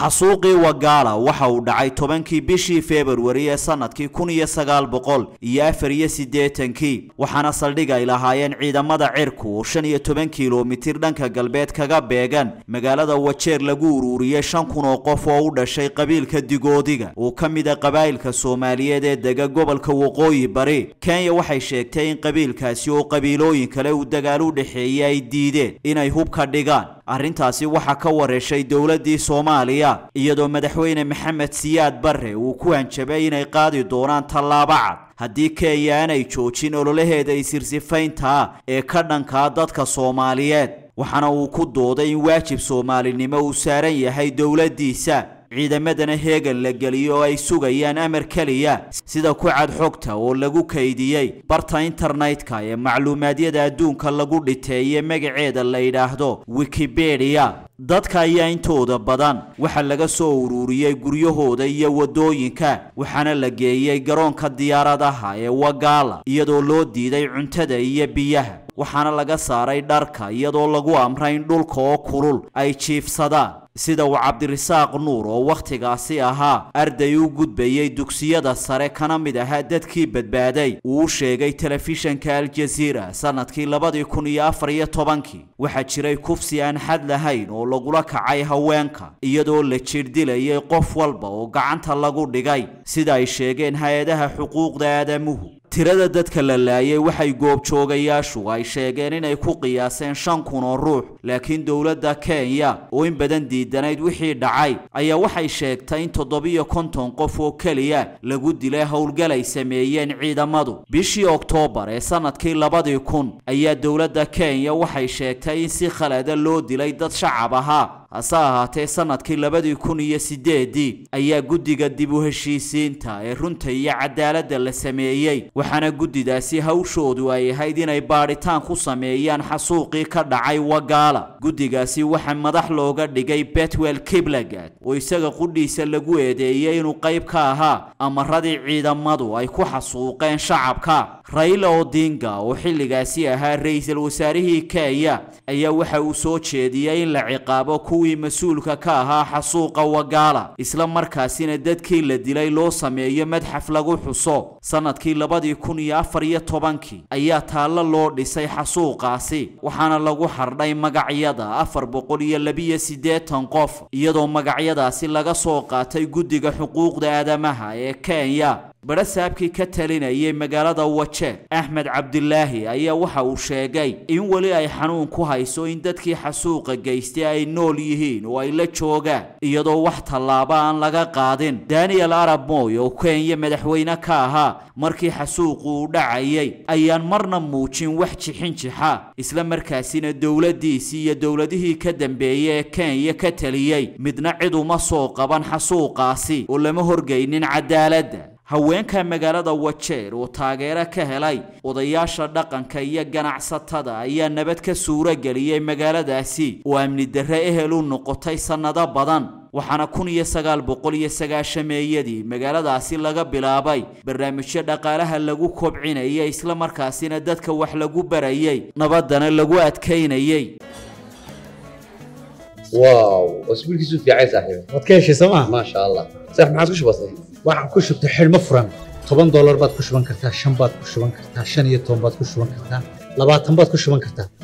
xasuuqii wagaala waxa uu dhacay tobankii bishii februari ee sanadkii kun iyo sagaal boqol iyo afar iyo siddeetankii waxaana saldhig ay lahaayeen ciidamada cirku oo shan iyo toban kilomitir dhanka galbeed kaga beegan magaalada wajeer lagu uruuriyey shan kun oo qof oo u dhashay qabiilka digoodiga oo ka mid a qabaa'ilka soomaaliyeed ee dega gobolka waqooyi bari kenya waxay sheegtay in qabiilkaasi oo qabiilooyin kale uu dagaal u dhexeeyey ay diideen inay hubka dhigaan arrintaasi waxaa ka wareeshay dowladdii soomaaliya iyadoo madaxweyne maxamed siyaad barre uu ku hanjabay inay qaadi doonaan tallaabo cad haddii kenya aanay joojin ololaheeda isirsifaynta ee ka dhankaa dadka soomaaliyeed waxaana uu ku dooday in waajib soomaalinimo uu saaran yahay dowladdiisa ciidamadana heegan la geliyo oo ay sugayaan amar keliya sida ku cad xogta oo lagu kaydiyey barta internetka ee macluumaadyada adduunka lagu dhiteeye magaceeda la yidhaahdo wikibedia dadka ayaa intooda badan waxaa laga soo ururiyey guryahooda iyo waddooyinka waxaana la geeyey garoonka diyaaradaha ee wagaala iyadoo loo diiday cuntada iyo biyaha waxaana laga saaray dharka iyadoo lagu amray in dhulka oo kulul ay jiifsadaan sida uu cabdirasaaq nuur oo wakhtigaasi ahaa arday u gudbayey dugsiyada sare kana mid ahaa dadkii badbaaday uu u sheegay telefishanka aljaziira sannadkii labadii kun iyo afar iyo tobankii waxaa jiray kufsi aan xad lahayn oo lagula kacay haweenka iyadoo la jirdhilayay qof walba oo gacanta lagu dhigay sida ay sheegeen hay-adaha xuquuqda aadamuhu tirada dadka la laayay waxay goobjoogayaashu ay sheegeen inay ku qiyaaseen shan kun oo ruux laakiin dowladda kenya oo in badan diidanayd wixii dhacay ayaa waxay sheegtay in toddobiyo konton qof oo keliya lagu dilay howlgal ay sameeyeen ciidamadu bishii oktoobar ee sannadkii labadii kun ayaa dowladda kenya waxay sheegtay in si khalada ah loo dilay dad shacab ahaa hase ahaatee sanadkii labadii kun iyo sideedii ayaa guddiga dib u heshiisiinta ee runta iyo cadaaladda la sameeyey waxaana guddidaasi hawshoodu ay ahayd inay baadhitaan ku sameeyaan xasuuqii ka dhacay wagaala guddigaasi waxaa madax looga dhigay betwel kiblagad oo isaga qudhiisa lagu eedeeyey inuu qayb ka ahaa amaradii ciidamadu ay ku xasuuqeen shacabka rayla odinga oo xilligaasi ahaa ra-iisul wasaarihii kenya ayaa waxa uu soo jeediyey in la ciqaabo kuwa kuwii mas-uulka ka ahaa xasuuqa wagaala isla markaasina dadkii la dilay loo sameeyo madxaf lagu xuso sannadkii labadii kun iyo afar iyo tobankii ayaa taallo loo dhisay xasuuqaasi waxaana lagu xardhay magacyada afar boqol iyo labiyo siddeetan qof iyadoo magacyadaasi laga soo qaatay guddiga xuquuqda aadamaha ee kenya badha saabkii ka talinayay magaalada waje axmed cabdilaahi ayaa waxa uu sheegay in weli ay xanuun ku hayso in dadkii xasuuqa geystay ay nool yihiin oo ay la joogaan iyadoo wax tallaabo aan laga qaadin daniel arab mooy oo kenya madaxweyne ka ahaa markii xasuuqu uu dhacayay ayaan marna muujin wax jixin jixa isla markaasina dowladdiisii iyo dowladihii ka dambeeye ee kenya ka taliyey midna cid uma soo qaban xasuuqaasi oo lama horgaynin cadaaladda haweenka magaalada wajeer oo taageero ka helay odayaasha dhaqanka iyo ganacsatada ayaa nabad ka suurageliyey magaaladaasi oo amni darre ehel u noqotay sannado badan waxaana kun iyo sagaal boqol iyo sagaashameeyadii magaaladaasi laga bilaabay barnaamijyo dhaqaalaha lagu kobcinayay islamarkaasina dadka wax lagu barayay nabaddana lagu adkaynayay واو اسبوع كيسو في عايز احيو ما تكيش سما ما شاء الله صح waxaan ku shubtay xidhmo furan toban dollar baad ku shuban kartaa shan baad ku shuban kartaa shan iyo toban baad ku shuban kartaa labaatan baad ku shuban kartaa